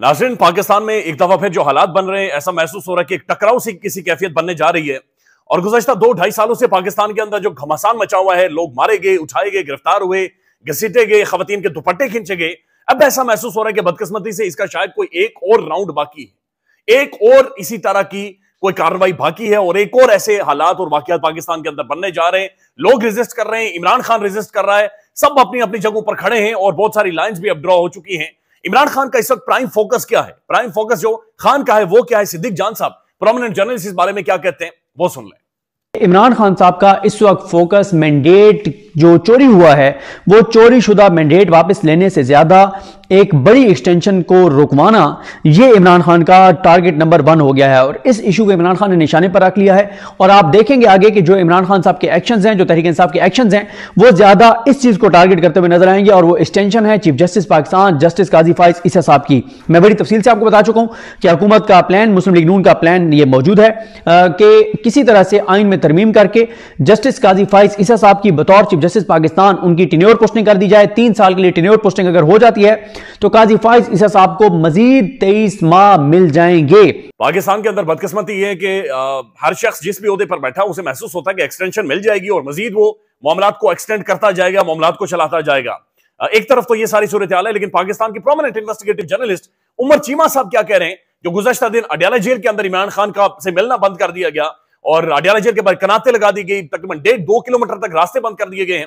नाजरन पाकिस्तान में एक दफा फिर जो हालात बन रहे हैं ऐसा महसूस हो रहा है कि एक टकराव से किसी कैफियत बनने जा रही है और गुजशत दो ढाई सालों से पाकिस्तान के अंदर जो घमासान मचा हुआ है लोग मारे गए उठाए गए गिरफ्तार हुए घसीटे गए खातन के दुपट्टे खींचे गए अब ऐसा महसूस हो रहा है कि बदकिस्मती से इसका शायद कोई एक और राउंड बाकी है एक और इसी तरह की कोई कार्रवाई बाकी है और एक और ऐसे हालात और वाकत पाकिस्तान के अंदर बनने जा रहे हैं लोग रिजिस्ट कर रहे हैं इमरान खान रिजिस्ट कर रहा है सब अपनी अपनी जगहों पर खड़े हैं और बहुत सारी लाइंस भी अब ड्रॉ हो चुकी हैं इमरान खान का इस वक्त प्राइम फोकस क्या है प्राइम फोकस जो खान का है वो क्या है सिद्दीक जान साहब प्रोमिनेंट जर्नलिस्ट इस बारे में क्या कहते हैं वो सुन लें इमरान खान साहब का इस वक्त फोकस मैंडेट जो चोरी हुआ है वो चोरी शुदा मैंडेट वापस लेने से ज़्यादा एक बड़ी एक्सटेंशन को रुकवाना ये इमरान खान का टारगेट नंबर वन हो गया है और इस इशू को इमरान खान ने निशाने पर रख लिया है और आप देखेंगे आगे कि जो इमरान खान साहब के एक्शन हैं जो तहरीक साहब के एक्शन हैं वो ज़्यादा इस चीज़ को टारगेट करते हुए नजर आएंगे और वो एक्सटेंशन है chief justice Pakistan justice Qazi Faez Isa साहब की मैं बड़ी तफसील से आपको बता चुका हूं कि हुकूमत का प्लान मुस्लिम लीग नून का प्लान ये मौजूद है कि किसी तरह से आइन में तरमीम करके जस्टिस काजी फाइज इस साहब की बतौर चीफ जस्टिस पाकिस्तान उनकी टिन्योर पोस्टिंग कर दी जाए तीन साल के लिए टिन्योर पोस्टिंग अगर हो जाती है तो काजी फाइज इस साहब को मजीद तेईस माह मिल जाएंगे पाकिस्तान के अंदर बदकिस्मती है कि हर शख्स जिस भी अहदे पर बैठा उसे महसूस होता है कि एक्सटेंशन मिल जाएगी और मजीद वो मामला को एक्सटेंड करता जाएगा मामला को चलाता जाएगा एक तरफ तो ये सारी सूरत हाल है लेकिन पाकिस्तान के prominent investigative journalist Umar Cheema साहब क्या कह रहे हैं जो गुजशत दिन अडियाला जेल के अंदर इमरान खान का से मिलना बंद कर दिया गया और अडियाला जेल के बाद कनाते लगा दी गई तकरीबन डेढ़ दो किलोमीटर तक रास्ते बंद कर दिए गए हैं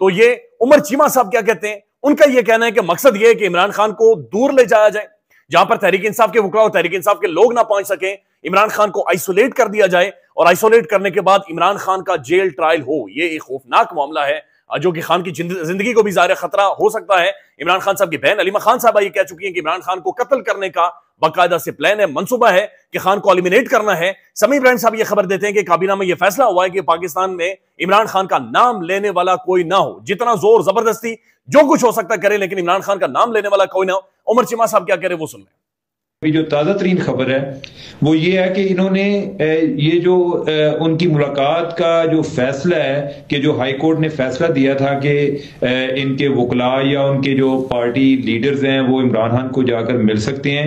तो ये उमर चीमा साहब क्या कहते हैं उनका यह कहना है कि मकसद यह है कि इमरान खान को दूर ले जाया जाए जहां पर तहरीक इंसाफ के वकला और तहरीक इंसाफ के लोग ना पहुंच सके इमरान खान को आइसोलेट कर दिया जाए और आइसोलेट करने के बाद इमरान खान का जेल ट्रायल हो ये एक खौफनाक मामला है जो कि खान की जिंदगी को भी ज़ाहिर खतरा हो सकता है इमरान खान साहब की बहन अलीमा खान साहब ये कह चुकी हैं कि इमरान खान को कत्ल करने का बाकायदा से प्लान है मनसूबा है कि खान को एलिमिनेट करना है समी ब्रांड साहब ये खबर देते हैं कि काबीना में यह फैसला हुआ है कि पाकिस्तान में इमरान खान का नाम लेने वाला कोई ना हो जितना जोर जबरदस्ती जो कुछ हो सकता करे लेकिन इमरान खान का नाम लेने वाला कोई ना हो उमर चिमा साहब क्या कह रहे वो सुन रहे अभी जो ताज़ा तरीन खबर है वो ये है कि इन्होंने ये जो उनकी मुलाकात का जो फैसला है कि जो हाई कोर्ट ने फैसला दिया था कि इनके वकला या उनके जो पार्टी लीडर्स हैं वो इमरान खान को जाकर मिल सकते हैं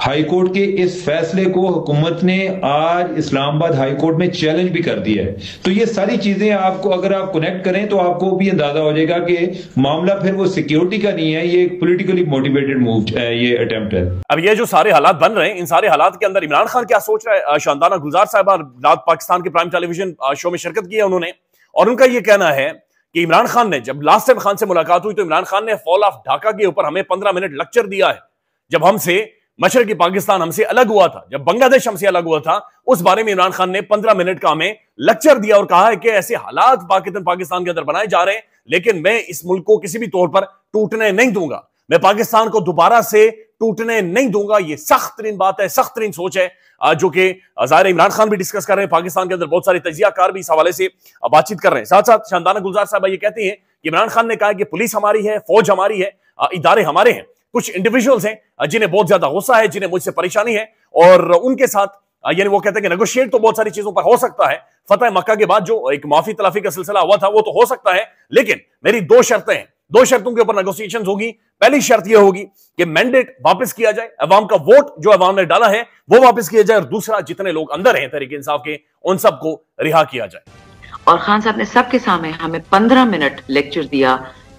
हाईकोर्ट के इस फैसले को हुकूमत ने आज इस्लामाबाद हाईकोर्ट में चैलेंज भी कर दिया है तो ये सारी चीजें आपको अगर आप कनेक्ट करें तो आपको भी अंदाजा हो जाएगा कि मामला फिर वो सिक्योरिटी का नहीं है ये एक पोलिटिकली मोटिवेटेड मूव ये अटेम्प्ट है अब ये जो सारे हालात बन रहे हैं इन सारे हालात के अंदर इमरान खान क्या सोच रहा है शानदाना गुजार साहब रात पाकिस्तान के प्राइम टेलीविजन शो में शिरकत की है उन्होंने और उनका यह कहना है कि इमरान खान ने जब लास्ट टाइम खान से मुलाकात हुई तो इमरान खान ने फॉल ऑफ ढाका के ऊपर हमें पंद्रह मिनट लेक्चर दिया है जब हमसे मशर की पाकिस्तान हमसे अलग हुआ था जब बांग्लादेश हमसे अलग हुआ था उस बारे में इमरान खान ने पंद्रह मिनट का हमें लेक्चर दिया और कहा है कि ऐसे हालात पाकिस्तान पाकिस्तान के अंदर बनाए जा रहे हैं लेकिन मैं इस मुल्क को किसी भी तौर पर टूटने नहीं दूंगा मैं पाकिस्तान को दोबारा से टूटने नहीं दूंगा ये सख्त तरीन बात है सख्त तरीन सोच है जो कि जाहिर इमरान खान भी डिस्कस कर रहे हैं पाकिस्तान के अंदर बहुत सारे तजियाकार भी इस हवाले से बातचीत कर रहे हैं साथ साथ शानदाना गुलजार साहब ये कहते हैं कि इमरान खान ने कहा कि पुलिस हमारी है फौज हमारी है इदारे हमारे हैं कुछ इंडिविजुअल्स हैं जिन्हें बहुत ज्यादा गुस्सा है जिन्हें मुझसे परेशानी है और उनके साथ यानी वो कहते हैं कि नेगोशिएट तो बहुत सारी चीजों पर हो सकता है फतेह मक्का के बाद जो एक माफी तलाफी का सिलसिला हुआ था वो तो हो सकता है लेकिन मेरी दो शर्तें हैं दो शर्तों के ऊपर नेगोशिएशन होगी पहली शर्त यह होगी कि मैंडेट वापस किया जाए अवाम का वोट जो अवाम ने डाला है वो वापस किया जाए और दूसरा जितने लोग अंदर हैं तरीके इंसाफ के उन सबको रिहा किया जाए और खान साहब ने सबके सामने हमें पंद्रह मिनट लेक्चर दिया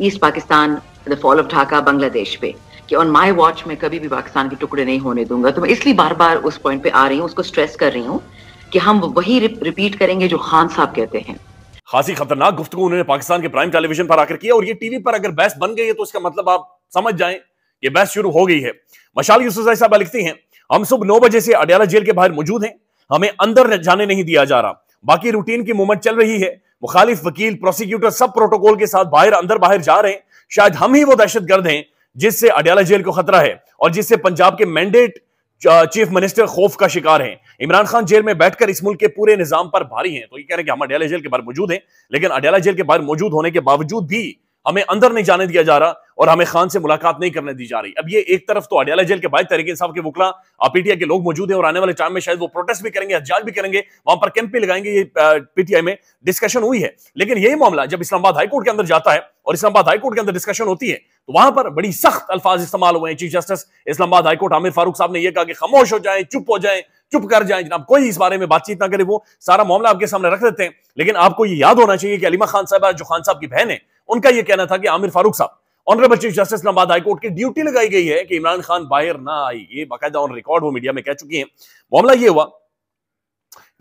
East Pakistan the fall of Dhaka Bangladesh पे कि ऑन माई वॉच में कभी भी पाकिस्तान के टुकड़े नहीं होने दूंगा तो मैं इसलिए बार बार उस पॉइंट पे आ रही हूँ उसको स्ट्रेस कर रही हूँ कि हम वही रिपीट करेंगे जो खान साहब कहते हैं खासी खतरनाक गुफ्तु उन्होंने पाकिस्तान के प्राइम टेलीविजन पर आकर किया और ये टीवी पर अगर बहस बन गई है तो इसका मतलब आप समझ जाए ये बहस शुरू हो गई है मशाल यूसुफ साहब लिखती हैं हम सुबह नौ बजे से अडियाला जेल के बाहर मौजूद हैं हमें अंदर जाने नहीं दिया जा रहा बाकी रूटीन की मूवमेंट चल रही है मुखालिफ वकील प्रोसिक्यूटर सब प्रोटोकॉल के साथ बाहर अंदर बाहर जा रहे हैं शायद हम ही वो दहशत गर्द हैं जिससे अडयाला जेल को खतरा है और जिससे पंजाब के मैंडेट चीफ मिनिस्टर खौफ का शिकार हैं इमरान खान जेल में बैठकर इस मुल्क के पूरे निजाम पर भारी हैं तो ये कह रहे हैं कि हम अडयाला जेल के बाहर मौजूद हैं लेकिन अडयाला जेल के बाहर मौजूद होने के बावजूद भी हमें अंदर नहीं जाने दिया जा रहा और हमें खान से मुलाकात नहीं करने दी जा रही अब ये एक तरफ तो अडियाला जेल के बाद तरीके साहब के वकला पीटीआई के लोग मौजूद हैं और आने वाले टाइम में शायद वो प्रोटेस्ट भी करेंगे हजार भी करेंगे वहां पर कैंप भी लगाएंगे ये पीटीआई में डिस्कशन हुई है लेकिन यही मामला जब इस्लामाबाद हाईकोर्ट के अंदर जाता है और इस्लामाबाद हाईकोर्ट के अंदर डिस्कशन होती है तो वहां पर बड़ी सख्त अल्फाज इस्तेमाल हुए हैं chief justice Islamabad high court Aamir Farooq साहब ने यह कहा कि खामोश हो जाए चुप हो जाए चुप कर जाए जनाब कोई इस बारे में बातचीत ना करे वो सारा मामला आपके सामने रख देते हैं लेकिन आपको ये याद होना चाहिए कि अलीमा खान साहब जो खान साहब की बहन है उनका यह कहना था कि आमिर फारूक साहब honourable chief justice Islamabad high court की ड्यूटी लगाई गई है कि इमरान खान बाहर ना आई ये बाकायदा ऑन रिकॉर्ड वो मीडिया में कह चुकी है मामला ये हुआ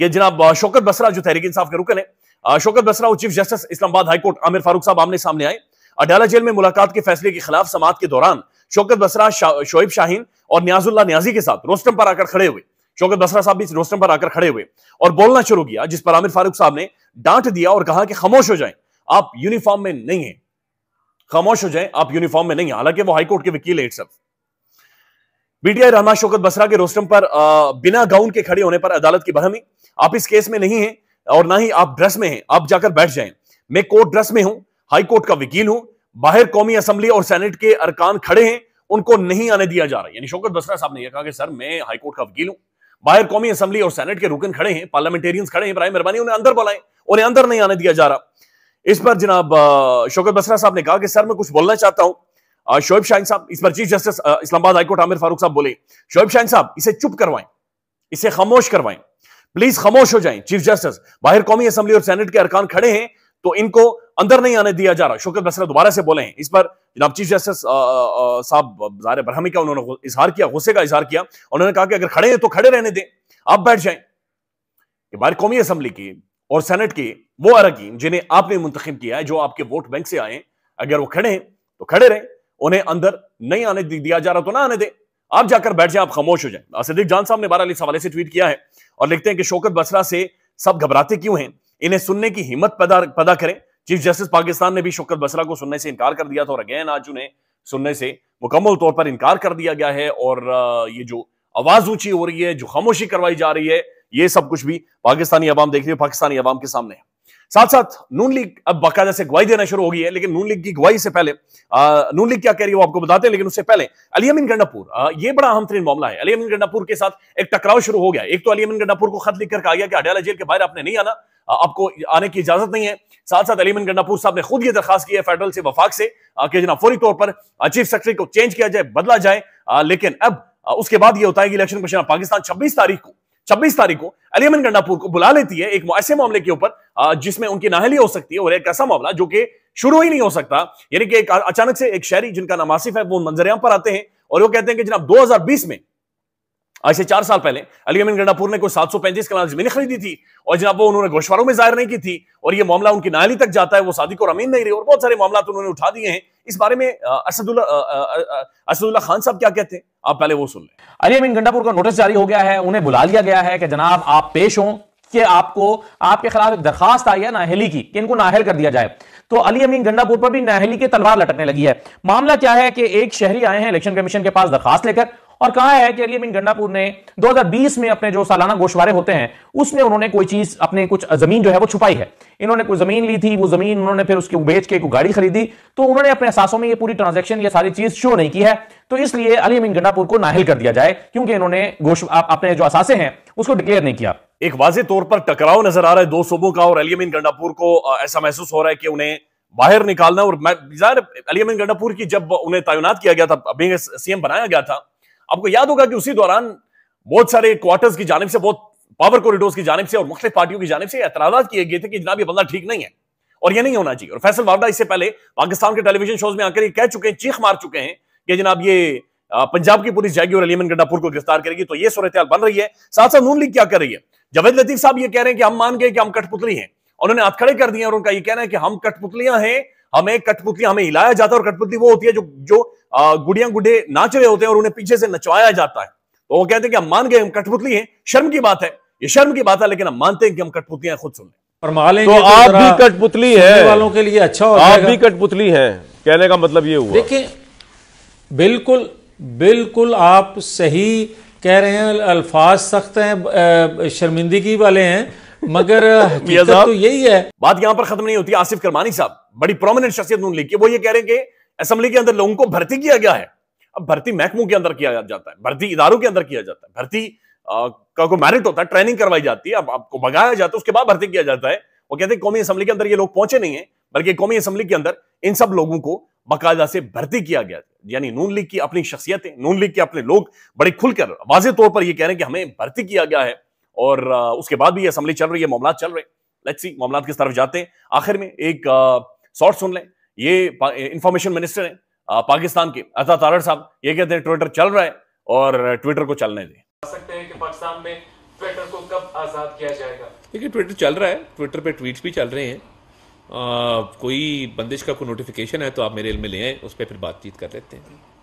कि जनाब शौकत बसरा जो तहरीक इंसाफ के रुकन है Shaukat Basra chief justice Islamabad high court Aamir Farooq साहब आमने सामने आए अडाला जेल में मुलाकात के फैसले के खिलाफ समात के दौरान शौकत बसरा शोब शोएब शाहीन और न्याजुल्ला न्याजी के साथ रोस्टम पर आकर खड़े हुए शौकत बसरा साहब भी रोस्टम पर आकर खड़े हुए और बोलना शुरू किया जिस पर आमिर फारूक साहब ने डांट दिया और कहा कि खामोश हो जाए आप यूनिफॉर्म में नहीं है खामोश हो जाए आप यूनिफॉर्म में नहीं है हालांकि वो हाईकोर्ट के वकील है इट्सल्फ बीटीआई रहमान शौकत बसरा के रोस्टम पर बिना गाउन के खड़े होने पर अदालत की बरहमी आप इस केस में नहीं है और ना ही आप ड्रेस में हैं आप जाकर बैठ जाएं मैं कोर्ट ड्रेस में हूं हाईकोर्ट का वकील हूं बाहर कौमी असेंबली और सेनेट के अरकान खड़े हैं उनको नहीं आने दिया जा रहा यानी शोकत बसरा साहब ने यह कहा कि सर मैं हाईकोर्ट का वकील हूं बाहर कौमी असेंबली और सेनेट के रुकन खड़े हैं पार्लियामेंटेरियंस खड़े हैं इब्राहिम मेहरबानी उन्हें अंदर बुलाएं उन्हें अंदर नहीं आने दिया जा रहा इस पर जनाब शोकत बसरा साहब ने कहा कि सर मैं कुछ बोलना चाहता हूं शोएब शाहन साहब इस पर chief justice Islamabad high court Aamir Farooq साहब बोले शोएब शाहन साहब इसे चुप करवाएं इसे खामोश करवाएं प्लीज खामोश हो जाएं चीफ जस्टिस बाहर कौमी असेंबली और सेनेट के अरकान खड़े हैं तो इनको अंदर नहीं आने दिया जा रहा शोकत बसरा दोबारा से बोले हैं इस पर जनाब चीफ जस्टिस साहब जार बरहमी का उन्होंने इजहार किया गुस्से का इजहार किया उन्होंने कहा कि अगर खड़े हैं तो खड़े रहने दें आप बैठ जाए बार कौमी असम्बली की और सेनेट के वो अरकीन जिन्हें आपने मुंतखब किया है जो आपके वोट बैंक से आए अगर वो खड़े हैं तो खड़े रहें उन्हें अंदर नहीं आने दिया जा रहा तो ना आने दें आप जाकर बैठ जाए आप खामोश हो जाए सिद्दीक जान साहब ने बारह इस हवाले से ट्वीट किया है और लिखते हैं कि शोकत बसरा से सब घबराते क्यों हैं इन्हें सुनने की हिम्मत पैदा पैदा करें चीफ जस्टिस पाकिस्तान ने भी शोकत बसरा को सुनने से इनकार कर दिया था और अगेन आज उन्हें सुनने से मुकम्मल तौर पर इनकार कर दिया गया है और ये जो आवाज ऊंची हो रही है जो खामोशी करवाई जा रही है ये सब कुछ भी पाकिस्तानी अवाम देख रही है पाकिस्तानी अवाम के सामने है साथ साथ नून लीग अब बाकायदा से गवाही देना शुरू हो गई है लेकिन नून लीग की गवाही से पहले आ, नून लीग क्या कह रही है वो आपको बताते हैं लेकिन उससे पहले अली गंडापुर ये बड़ा अहम तरीन मामला है अलीमिन गंडापुर के साथ एक टकराव शुरू हो गया एक तो अलियमिन गंडापुर को खत लिखकर कहा गया कि अडयाला जेल के बाहर आपने नहीं आना आपको आने की इजाजत नहीं है साथ साथ अलीमन गंडापुर साहब ने खुद यह दरखास्त की है फेडरल से वफाक से कि जना फौरी तौर पर चीफ सेक्रेटरी को चेंज किया जाए बदला जाए लेकिन अब उसके बाद यह होता है कि इलेक्शन कमीशन पाकिस्तान छब्बीस तारीख को छब्बीस तारीख को अलीमन गंडापुर को बुला लेती है एक ऐसे मामले के ऊपर जिसमें उनकी नाहली हो सकती है और एक ऐसा मामला जो कि शुरू ही नहीं हो सकता यानी कि एक अचानक से एक शहरी जिनका नाम आसिफ है वो मंजरियाम पर आते हैं और वो कहते हैं कि जनाब 2020 में आज से चार साल पहले अली अमीन गंडापुर ने कोई सात सौ पैंतीस कनाल जमीन खरीदी थी और जनाब वो उन्होंने गोशवारों में जाहिर नहीं की थी और ये मामला उनकी नाली तक जाता है वो सादिक और अमीन नहीं रही और बहुत सारे मामला तो उन्होंने उठा दिए हैं इस बारे में असदुल्ला असदुल्ला खान साहब क्या कहते हैं आप पहले वो सुन लें अली अमीन गंडापुर का नोटिस जारी हो गया है उन्हें बुला लिया गया है कि जनाब आप पेश हों कि आपको आपके खिलाफ एक दरखास्त आई है नाहली की कि इनको नाहल कर दिया जाए तो अली अमीन गंडापुर पर भी नाहली की तलवार लटकने लगी है मामला क्या है कि एक शहरी आए हैं इलेक्शन कमीशन के पास दरखास्त लेकर और कहा है कि अली बिन गंडापुर ने 2020 में अपने जो सालाना गोशवारे होते हैं उसमें उन्होंने कोई चीज अपने कुछ जमीन जो है वो छुपाई है इन्होंने कोई जमीन ली थी वो जमीन उन्होंने फिर उसके बेच के कोई गाड़ी खरीदी तो उन्होंने अपने सासों में ये पूरी ट्रांजेक्शन ये सारी चीज शो नहीं की है तो इसलिए अली अमीन गंडापुर को नाहिल कर दिया जाए क्योंकि इन्होंने अपने जो असासे हैं उसको डिक्लेयर नहीं किया एक वाजे तौर पर टकराव नजर आ रहा है दो सूबों का और अली गंडापुर को ऐसा महसूस हो रहा है कि उन्हें बाहर निकालना और जाहिर अलियमिन गंडापुर की जब उन्हें तैनात किया गया था अभी सीएम बनाया गया था आपको याद होगा कि उसी दौरान बहुत सारे क्वार्टर्स की जानब से बहुत पावर कॉरिडोर की जानब से और मुख्तलिफ पार्टियों की जानब से एतराज किए गए थे कि जनाब यह बंदा ठीक नहीं है और यह नहीं होना चाहिए और फैसल वावडा इससे पहले पाकिस्तान के टेलीविजन शोज में आकर ये कह चुके हैं चीख मार चुके हैं कि जनाब ये पंजाब की पुलिस जाएगी और अलीमन गड्डापुर को गिरफ्तार करेगी तो यह सूरत बन रही है साथ साथ नून लीग क्या कर रही है जावेद लतीफ साहब ये कह रहे हैं कि हम मान गए कि हम कठपुतली हैं उन्होंने हाथ खड़े कर दिए और उनका ये कहना है कि हम कठपुतलियां हैं हमें कठपुतली हमें हिलाया जाता है और कठपुतली वो होती है जो जो गुड़िया गुडे नाच रहे होते हैं और उन्हें पीछे से नचवाया जाता है तो वो कहते हैं कि हम मान गए हम कठपुतली हैं शर्म की बात है ये शर्म की बात है लेकिन हम मानते हैं कि हम कठपुतलियां खुद सुन लें तो, तो आप भी कठपुतली है वालों के लिए अच्छा आप भी कठपुतली है कहने का मतलब ये हुआ देखिए बिल्कुल बिल्कुल आप सही कह रहे हैं अल्फाज सख्त हैं शर्मिंदगी वाले हैं मगर तो यही है बात यहाँ पर खत्म नहीं होती आसिफ करमानी साहब बड़ी प्रोमिनेंट शख्सियत नून लीग की वो ये कह रहे हैं कि असेंबली के अंदर लोगों को भर्ती किया गया है अब भर्ती महकमों के अंदर किया जाता है भर्ती इदारों के अंदर किया जाता है भर्ती का कोई मेरिट होता है ट्रेनिंग करवाई जाती है अब आपको भगाया जाता है उसके बाद भर्ती किया जाता है वो कहते हैं कौमी असेंबली के अंदर ये लोग पहुंचे नहीं है बल्कि कौमी असेंबली के अंदर इन सब लोगों को बाकायदा से भर्ती किया गया यानी नून लीग की अपनी शख्सियतें नून लीग के अपने लोग बड़े खुलकर वाजे तौर पर यह कह रहे हैं कि हमें भर्ती किया गया है और उसके बाद भी असेंबली चल रही है मामला चल रहे लेट्स सी मामला किस तरफ जाते हैं आखिर में एक शॉर्ट सुन लें ये इंफॉर्मेशन मिनिस्टर हैं पाकिस्तान के अजा तारड़ साहब ये कहते हैं ट्विटर चल रहा है और ट्विटर को चलने दें देखिए ट्विटर चल रहा है ट्विटर पे ट्वीट भी चल रहे हैं आ, कोई बंदिश का कोई नोटिफिकेशन है तो आप मेरे इल में ले आए उस पर फिर बातचीत कर लेते हैं